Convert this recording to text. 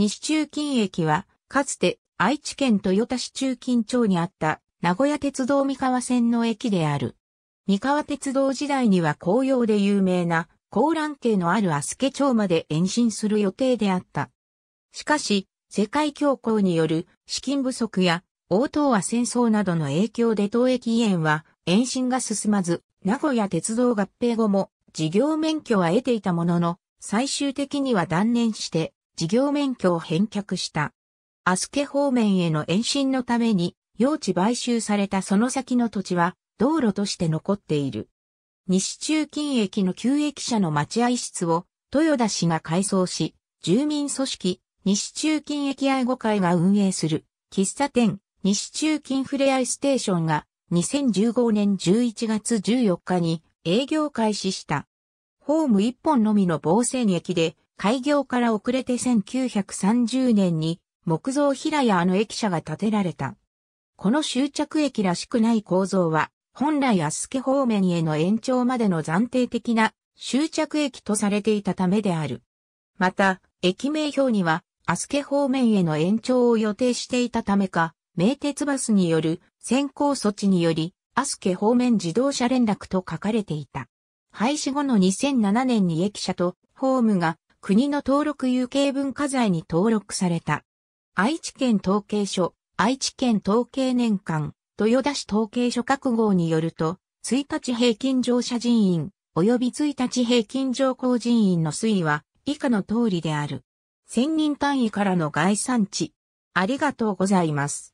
西中近駅は、かつて愛知県豊田市中近町にあった名古屋鉄道三河線の駅である。三河鉄道時代には紅葉で有名な高蘭渓のあるアスケ町まで延伸する予定であった。しかし、世界恐慌による資金不足や応答は戦争などの影響で東駅園は延伸が進まず、名古屋鉄道合併後も事業免許は得ていたものの、最終的には断念して事業免許を返却した。アスケ方面への延伸のために、用地買収されたその先の土地は、道路として残っている。西中近駅の旧駅舎の待合室を、豊田氏が改装し、住民組織、西中近駅愛護会が運営する、喫茶店、西中近ふれあいステーションが、2015年11月14日に営業開始した。ホーム1本のみの防線駅で、開業から遅れて1930年に木造平屋の駅舎が建てられた。この終着駅らしくない構造は、本来アスケ方面への延長までの暫定的な終着駅とされていたためである。また、駅名表には、アスケ方面への延長を予定していたためか、名鉄バスによる先行措置により、アスケ方面自動車連絡と書かれていた。廃止後の2007年に駅舎とホームが国の登録有形文化財に登録された。愛知県統計所、愛知県統計年間、豊田市統計所各号によると、1日平均乗車人員、及び1日平均乗降人員の推移は、以下の通りである。1000人単位からの概算値。ありがとうございます。